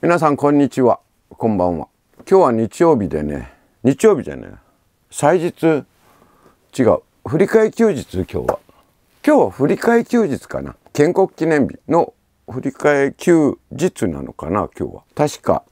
皆さんこんにちはこんばんは今日は日曜日でね日曜日じゃね祭日違う振替休日今日は今日は振替休日かな建国記念日の振替休日なのかな今日は確か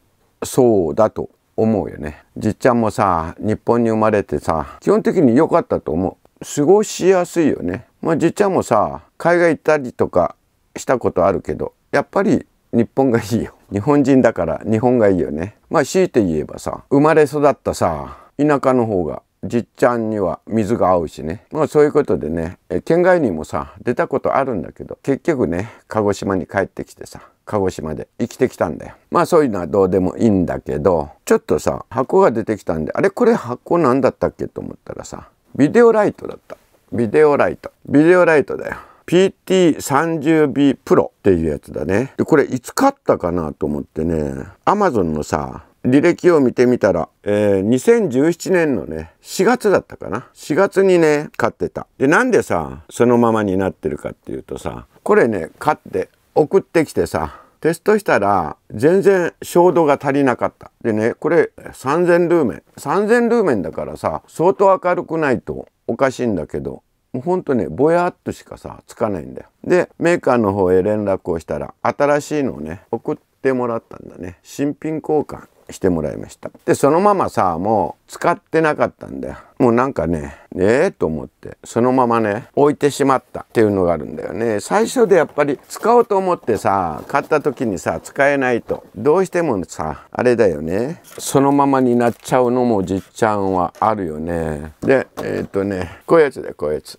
そうだと思うよねじっちゃんもさ日本に生まれてさ基本的に良かったと思う過ごしやすいよねまあじっちゃんもさ海外行ったりとかしたことあるけどやっぱり日本がいいよ日本人だから日本がいいよねまあ強いて言えばさ生まれ育ったさ田舎の方がじっちゃんには水が合うしねまあそういうことでね県外にもさ出たことあるんだけど結局ね鹿児島に帰ってきてさ鹿児島で生きてきたんだよまあそういうのはどうでもいいんだけどちょっとさ箱が出てきたんであれこれ箱何だったっけと思ったらさビデオライトだったビデオライトビデオライトだよ PT30B Pro っていうやつだね。で、これいつ買ったかなと思ってね、Amazon のさ、履歴を見てみたら、えー、2017年のね、4月だったかな。4月にね、買ってた。で、なんでさ、そのままになってるかっていうとさ、これね、買って送ってきてさ、テストしたら全然照度が足りなかった。でね、これ3000ルーメン。3000ルーメンだからさ、相当明るくないとおかしいんだけど、もうほんとねぼやっとしかさつかないんだよでメーカーの方へ連絡をしたら新しいのをね送ってもらったんだね新品交換してもらいましたでそのままさもう使ってなかったんだよもうなんかねええー、と思ってそのままね置いてしまったっていうのがあるんだよね最初でやっぱり使おうと思ってさ買った時にさ使えないとどうしてもさあれだよねそのままになっちゃうのもじっちゃんはあるよねでえー、っとねこういうやつでこういうやつ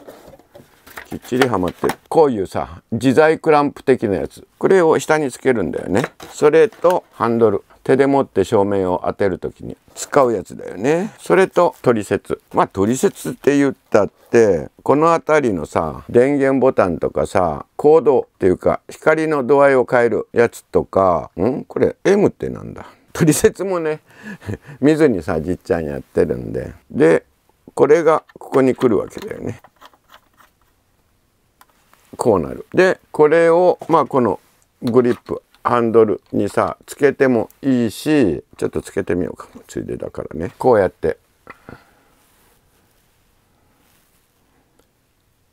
きっちりはまってるこういうさ自在クランプ的なやつこれを下につけるんだよねそれとハンドル手で持って照明を当てる時に使うやつだよねそれとトリセツまあトリセツって言ったってこの辺りのさ電源ボタンとかさコードっていうか光の度合いを変えるやつとかんこれ M ってなんだトリセツもね 見ずにさじっちゃんやってるんででこれがここに来るわけだよねこうなる。でこれをまあこのグリップハンドルにさつけてもいいしちょっとつけてみようかついでだからねこうやって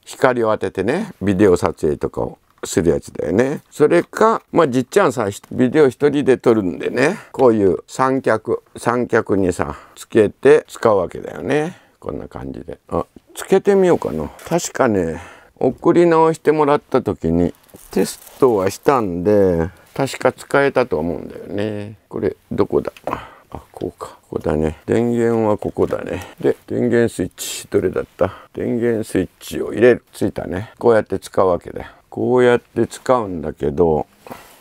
光を当ててねビデオ撮影とかをするやつだよねそれかまあじっちゃんさビデオ一人で撮るんでねこういう三脚三脚にさつけて使うわけだよねこんな感じであつけてみようかな確かね送り直してもらった時にテストはしたんで確か使えたと思うんだよねこれどこだあこうかここだね電源はここだねで電源スイッチどれだった電源スイッチを入れるついたねこうやって使うわけだこうやって使うんだけど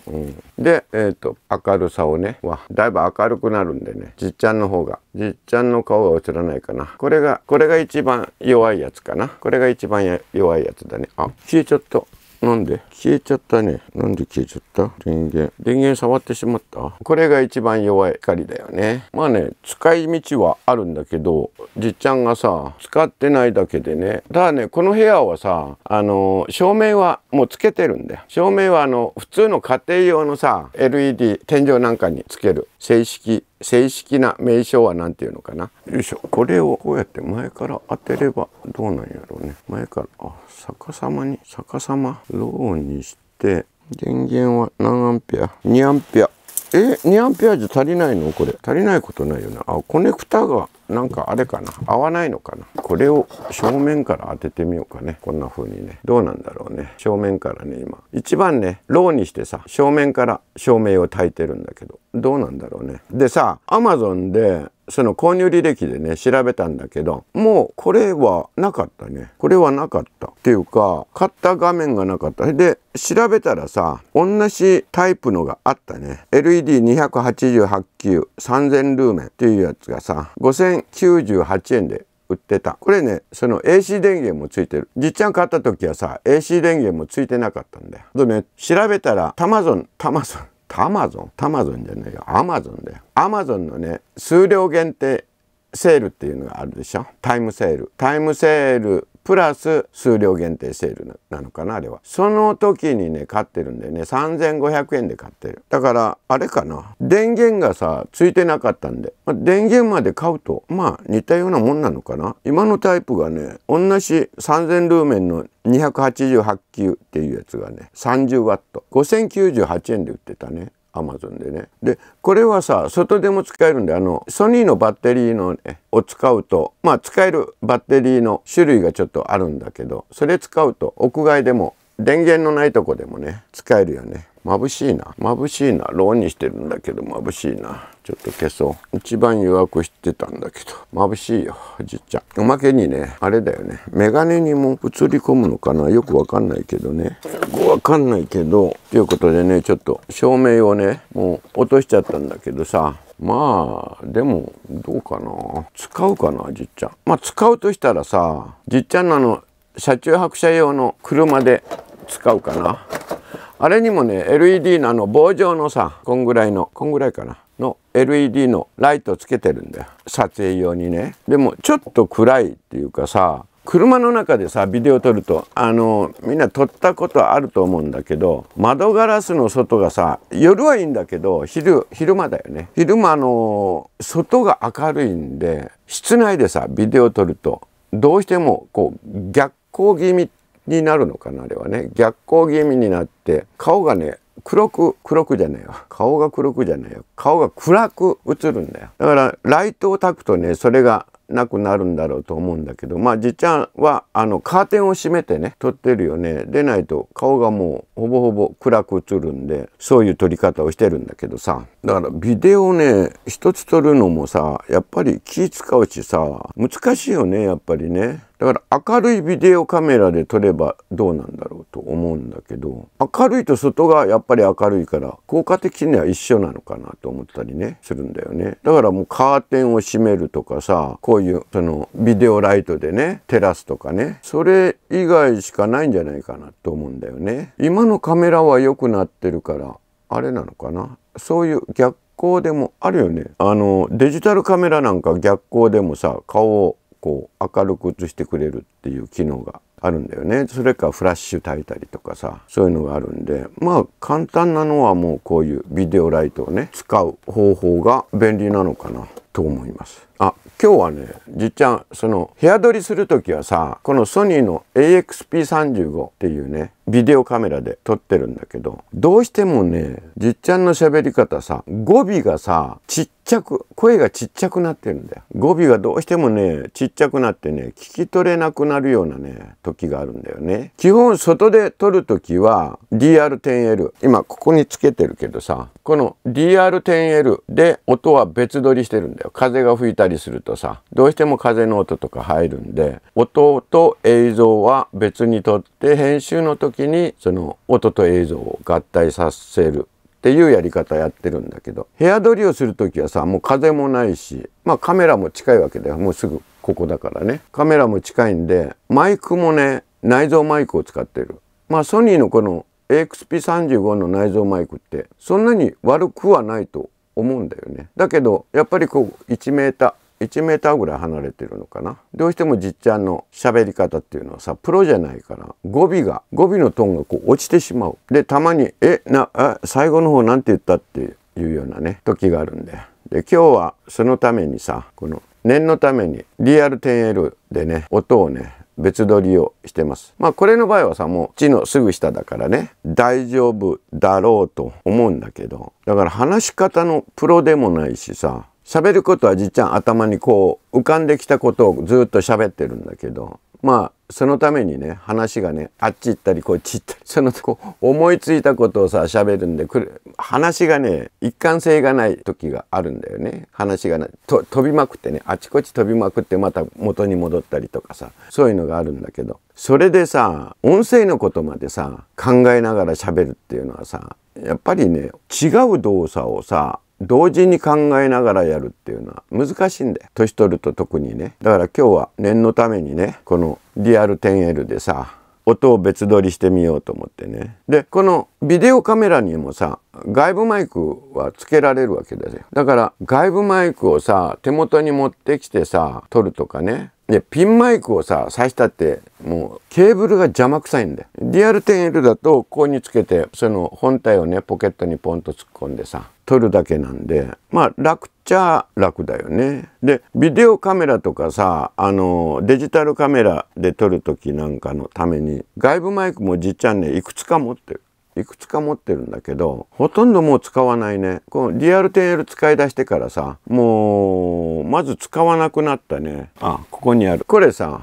うん、で、えっ、ー、と、明るさをね、は、だいぶ明るくなるんでね、じっちゃんの方が、じっちゃんの顔が映らないかな。これが、これが一番弱いやつかな。これが一番弱いやつだね。あ、消えちゃった。なんで消えちゃったね。なんで消えちゃった電源。電源触ってしまったこれが一番弱い光だよね。まあね、使い道はあるんだけど、じっちゃんがさ、使ってないだけでね。ただね、この部屋はさ、あの、照明はもうつけてるんだよ。照明はあの、普通の家庭用のさ、LED、天井なんかにつける正式正式な名称は何ていうのかなよいしょこれをこうやって前から当てればどうなんやろうね前からあ逆さまに逆さまローにして電源は何アンペア2アンペアえ2アンペアじゃ足りないのこれ足りないことないよなあコネクタがなんかあれかな合わないのかなこれを正面から当ててみようかねこんな風にねどうなんだろうね正面からね今一番ねローにしてさ正面から照明を焚いてるんだけどどうなんだろうねでさアマゾンでその購入履歴でね調べたんだけどもうこれはなかったねこれはなかったっていうか買った画面がなかったで調べたらさ同じタイプのがあったね LED288 球3000ルーメンっていうやつがさ5098円で売ってたこれねその AC 電源もついてるじっちゃん買った時はさ AC 電源もついてなかったんだよあとね調べたらタマゾンタマゾンタマゾンタマゾンじゃないよアマゾンだよアマゾンのね数量限定セールっていうのがあるでしょタイムセールタイムセールプラス数量限定セールなのかなあれはその時にね買ってるんでね3500円で買ってるだからあれかな電源がさついてなかったんで、ま電源まで買うとまあ似たようなもんなのかな今のタイプがね同じ3000ルーメンの288球っていうやつがね30 w 5098円で売ってたねアマゾンでねでこれはさ外でも使えるんであのソニーのバッテリーの、ね、を使うとまあ使えるバッテリーの種類がちょっとあるんだけどそれ使うと屋外でも電源のないとこでもね使えるよね。眩しいな眩しいなローにしてるんだけど眩しいなちょっと消そう一番予約してたんだけど眩しいよじっちゃんおまけにねあれだよねメガネにも映り込むのかなよくわかんないけどねわかんないけどということでねちょっと照明をねもう落としちゃったんだけどさまあでもどうかな使うかなじっちゃんまあ使うとしたらさじっちゃんのあの車中泊車用の車で使うかなあれにもね LED のあの棒状のさこんぐらいのこんぐらいかなの LED のライトつけてるんだよ撮影用にねでもちょっと暗いっていうかさ車の中でさビデオ撮るとあのみんな撮ったことあると思うんだけど窓ガラスの外がさ夜はいいんだけど昼昼間だよね昼間の外が明るいんで室内でさビデオ撮るとどうしてもこう逆光気味っになるのかなあれはね逆光気味になって顔がね黒く黒くじゃないよ顔が黒くじゃないよ顔が暗く映るんだよだからライトを焚くとねそれがなくなるんだろうと思うんだけどまあじっちゃんはあのカーテンを閉めてね撮ってるよねでないと顔がもうほぼほぼ暗く映るんでそういう撮り方をしてるんだけどさだからビデオね一つ撮るのもさやっぱり気使うしさ難しいよねやっぱりねだから明るいビデオカメラで撮ればどうなんだろうと思うんだけど明るいと外がやっぱり明るいから効果的には一緒なのかなと思ったりねするんだよねだからもうカーテンを閉めるとかさこういうそのビデオライトでね照らすとかねそれ以外しかないんじゃないかなと思うんだよね今のカメラは良くなってるからあれなのかなそういう逆光でもあるよねあのデジタルカメラなんか逆光でもさ顔をこう明るく映してくれるっていう機能があるんだよね。それかフラッシュ焚いたりとかさ、そういうのがあるんで、まあ簡単なのはもうこういうビデオライトをね、使う方法が便利なのかなと思います。あ、今日はね、じっちゃん、その部屋撮りする時はさ、このソニーの AXP35 っていうね、ビデオカメラで撮ってるんだけど、どうしてもね、じっちゃんの喋り方さ、語尾がさ、ちっちゃく、声がちっちゃくなってるんだよ。語尾がどうしてもね、ちっちゃくなってね、聞き取れなくなるようなね、時があるんだよね。基本、外で撮る時は、DR10L。今、ここにつけてるけどさ、この DR10L で音は別撮りしてるんだよ。風が吹いたりするとさ、どうしても風の音とか入るんで、音と映像は別に撮って、編集の時にその音と映像を合体させるっていうやり方やってるんだけど部屋撮りをする時はさもう風もないしまあカメラも近いわけだよもうすぐここだからねカメラも近いんでマイクもね内蔵マイクを使ってるまあソニーのこの AXP35 の内蔵マイクってそんなに悪くはないと思うんだよねだけどやっぱりこう1 m 1メーターぐらい離れてるのかなどうしてもじっちゃんの喋り方っていうのはさプロじゃないから語尾が語尾のトーンがこう落ちてしまうでたまに「えなあ最後の方何て言った?」っていうようなね時があるんでで今日はそのためにさこの念のためにリアル 10L でね音をね別撮りをしてます。まあこれの場合はさもう地のすぐ下だからね大丈夫だろうと思うんだけどだから話し方のプロでもないしさ喋ることはじっちゃん頭にこう浮かんできたことをずっと喋ってるんだけどまあそのためにね話がねあっち行ったりこっち行ったり そのこ思いついたことをさ喋るんでくる話がね一貫性がない時があるんだよね話がないと飛びまくってねあちこち飛びまくってまた元に戻ったりとかさそういうのがあるんだけどそれでさ音声のことまでさ考えながら喋るっていうのはさやっぱりね違う動作をさ同時に考えながらやるっていうのは難しいんだよ年取ると特にねだから今日は念のためにねこのリアル 10L でさ音を別撮りしてみようと思ってねでこのビデオカメラにもさ外部マイクはつけられるわけだよ。だから外部マイクをさ、手元に持ってきてさ、撮るとかね。で、ピンマイクをさ、挿したって、もうケーブルが邪魔くさいんだよ。DR10L だと、ここにつけて、その本体をね、ポケットにポンと突っ込んでさ、撮るだけなんで、まあ楽っちゃ楽だよね。で、ビデオカメラとかさ、あの、デジタルカメラで撮る時なんかのために、外部マイクもじっちゃんね、いくつか持ってる。いくつか持ってるんだけど、ほとんどもう使わないね。このリアル TL 使い出してからさ、もう、まず使わなくなったね。あ、ここにある。これさ、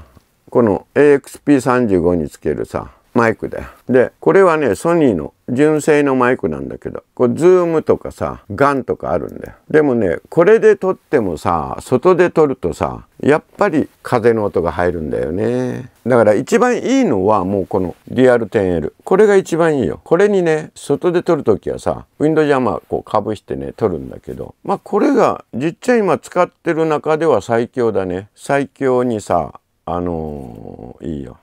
この AXP35 につけるさ、マイクだよ。で、これはね、ソニーの純正のマイクなんだけど、これズームとかさ、ガンとかあるんだよ。でもね、これで撮ってもさ、外で撮るとさ、やっぱり風の音が入るんだよね。だから一番いいのはもうこのリアル 10L。これが一番いいよ。これにね、外で撮るときはさ、ウィンドジャマーこうかぶしてね、撮るんだけど、まあこれが実っちゃい今使ってる中では最強だね。最強にさ、あのー、いいよ。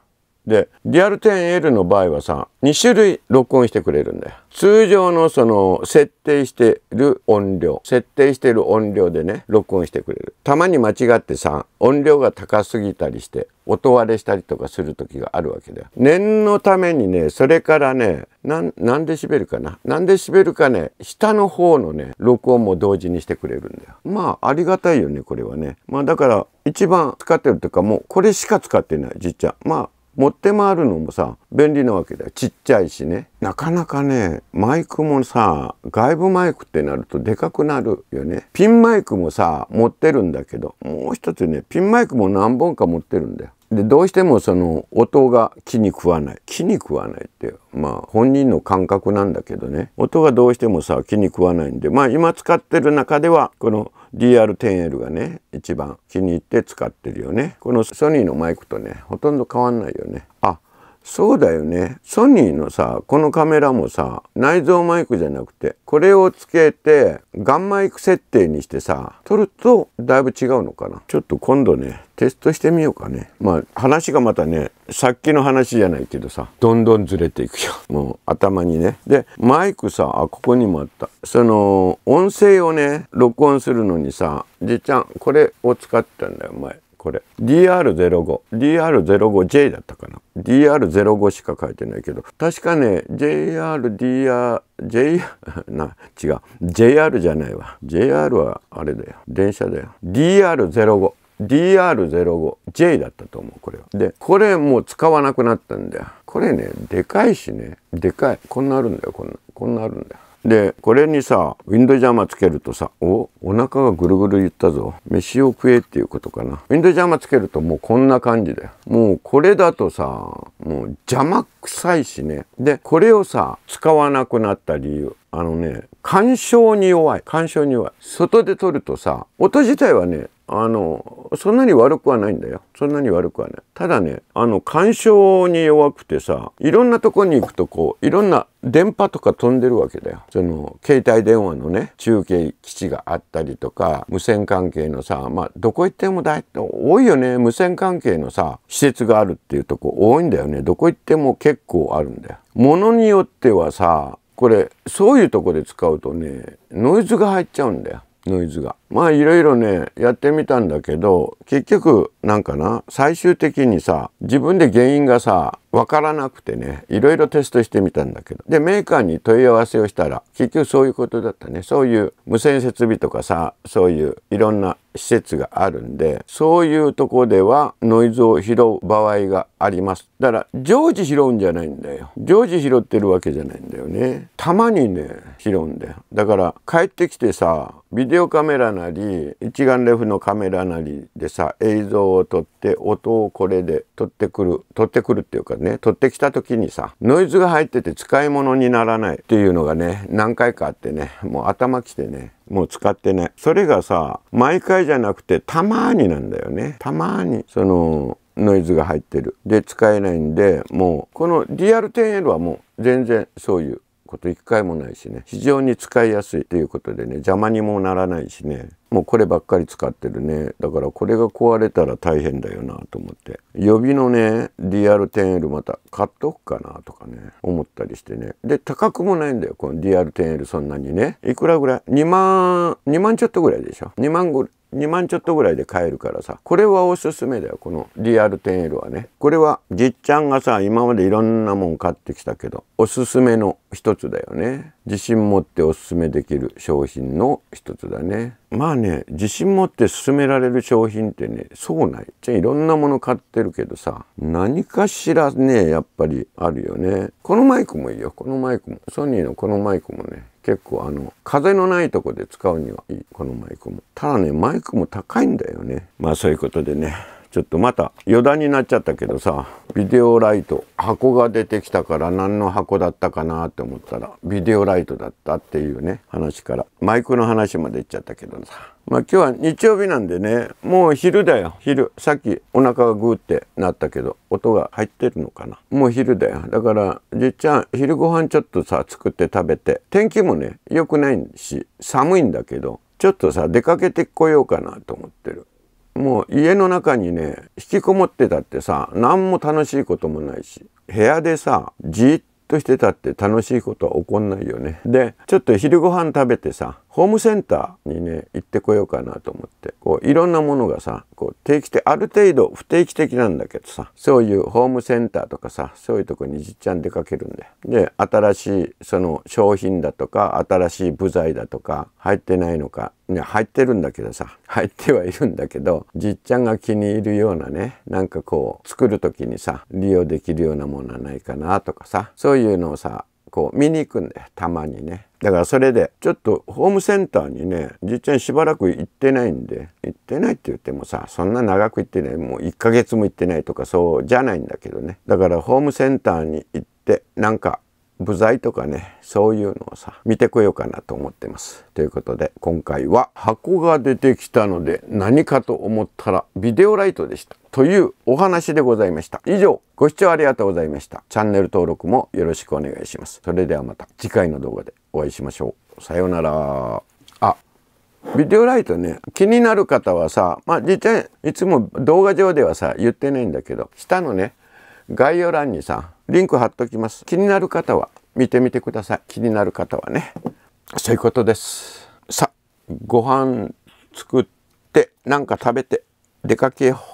で、DL10L の場合はさ、2種類録音してくれるんだよ。通常のその設定してる音量、設定してる音量でね、録音してくれる。たまに間違ってさ、音量が高すぎたりして、音割れしたりとかする時があるわけだよ。念のためにね、それからね、何デシベルかな何デシベルかね、下の方のね、録音も同時にしてくれるんだよ。まあ、ありがたいよね、これはね。まあ、だから、一番使ってるというか、もうこれしか使ってない、じっちゃん。まあ持って回るのもさ便利なわけだよちっちゃいしねなかなかねマイクもさ外部マイクってなるとでかくなるよねピンマイクもさ持ってるんだけどもう一つねピンマイクも何本か持ってるんだよでどうしてもその音が気に食わない気に食わないってまあ本人の感覚なんだけどね音がどうしてもさ気に食わないんでまあ今使ってる中ではこの「DR10L がね一番気に入って使ってるよねこのソニーのマイクとねほとんど変わんないよねあそうだよね。ソニーのさ、このカメラもさ、内蔵マイクじゃなくて、これをつけて、ガンマイク設定にしてさ、撮るとだいぶ違うのかな。ちょっと今度ね、テストしてみようかね。まあ、話がまたね、さっきの話じゃないけどさ、どんどんずれていくよ。もう頭にね。で、マイクさ、あ、ここにもあった。その、音声をね、録音するのにさ、じいちゃん、これを使ったんだよ、前。これ DR05。DR05J だったかな。DR05 しか書いてないけど、確かね、JRDR、J、な、違う。JR じゃないわ。JR はあれだよ。電車だよ。DR05。DR05J だったと思うこれは。でこれもう使わなくなったんだよ。これねでかいしねでかいこんなあるんだよこんなこんなあるんだよ。でこれにさウィンドジャマつけるとさおお腹がぐるぐる言ったぞ飯を食えっていうことかなウィンドジャマつけるともうこんな感じだよもうこれだとさもう邪魔臭いしねでこれをさ使わなくなった理由あのね干渉に弱い干渉に弱い外で撮るとさ音自体はねあのそんなに悪くはないんだよそんなに悪くはないただねあの干渉に弱くてさいろんなとこに行くとこういろんな電波とか飛んでるわけだよその携帯電話のね中継基地があったりとか無線関係のさまあどこ行っても大体多いよね無線関係のさ施設があるっていうとこ多いんだよねどこ行っても結構あるんだよものによってはさこれそういうとこで使うとねノイズが入っちゃうんだよノイズが。まあいろいろねやってみたんだけど結局なんかな最終的にさ自分で原因がさ分からなくてねいろいろテストしてみたんだけどでメーカーに問い合わせをしたら結局そういうことだったねそういう無線設備とかさそういういろんな施設があるんでそういうとこではノイズを拾う場合がありますだから常時拾うんじゃないんだよ常時拾ってるわけじゃないんだよねたまにね拾うんだよだから帰ってきてさビデオカメラのなり一眼レフのカメラなりでさ映像を撮って音をこれで撮ってくる撮ってくるっていうかね撮ってきた時にさノイズが入ってて使い物にならないっていうのがね何回かあってねもう頭きてねもう使ってな、ね、いそれがさ毎回じゃなくてたまになんだよねたまにそのノイズが入ってるで使えないんでもうこの DR10L はもう全然そういうこと一回もないしね非常に使いやすいということでね邪魔にもならないしねもうこればっかり使ってるねだからこれが壊れたら大変だよなと思って予備のね DR10L また買っとくかなとかね思ったりしてねで高くもないんだよこの DR10L そんなにねいくらぐらい2万2万ちょっとぐらいでしょ2万ぐらい2万ちょっとぐらいで買えるからさこれはおすすめだよこの DR10L はねこれはじっちゃんがさ今までいろんなもん買ってきたけどおすすめの一つだよね自信持っておすめできる商品の一つだねまあね自信持って勧められる商品ってねそうないじゃいろんなもの買ってるけどさ何かしらねやっぱりあるよねこのマイクもいいよこのマイクもソニーのこのマイクもね結構あの風のないとこで使うにはいいこのマイクもただねマイクも高いんだよねまあそういうことでねちょっとまた余談になっちゃったけどさビデオライト箱が出てきたから何の箱だったかなって思ったらビデオライトだったっていうね話からマイクの話までいっちゃったけどさまあ今日は日曜日なんでねもう昼だよ昼さっきお腹がグーってなったけど音が入ってるのかなもう昼だよだからじっちゃん昼ご飯ちょっとさ作って食べて天気もね良くないし寒いんだけどちょっとさ出かけてこようかなと思ってるもう家の中にね引きこもってたってさ何も楽しいこともないし部屋でさじっとしてたって楽しいことは起こんないよね。でちょっと昼ご飯食べてさホームセンターにね行ってこようかなと思ってこういろんなものがさこう定期的ある程度不定期的なんだけどさそういうホームセンターとかさそういうとこにじっちゃん出かけるんだよ。で新しいその商品だとか新しい部材だとか入ってないのかね、入ってるんだけどさ入ってはいるんだけどじっちゃんが気に入るようなねなんかこう作る時にさ利用できるようなものはないかなとかさそういうのをさこう見に行くんだよたまにねだからそれでちょっとホームセンターにねじっちゃんしばらく行ってないんで行ってないって言ってもさそんな長く行ってないもう1ヶ月も行ってないとかそうじゃないんだけどねだからホームセンターに行ってなんか部材とかねそういうのをさ見てこようかなと思ってますということで今回は箱が出てきたので何かと思ったらビデオライトでしたというお話でございました以上ご視聴ありがとうございましたチャンネル登録もよろしくお願いしますそれではまた次回の動画でお会いしましょうさようならあビデオライトね気になる方はさまあ実際いつも動画上ではさ言ってないんだけど下のね概要欄にさリンク貼っときます気になる方は見てみてください気になる方はねそういうことですさご飯作ってなんか食べて出かけよう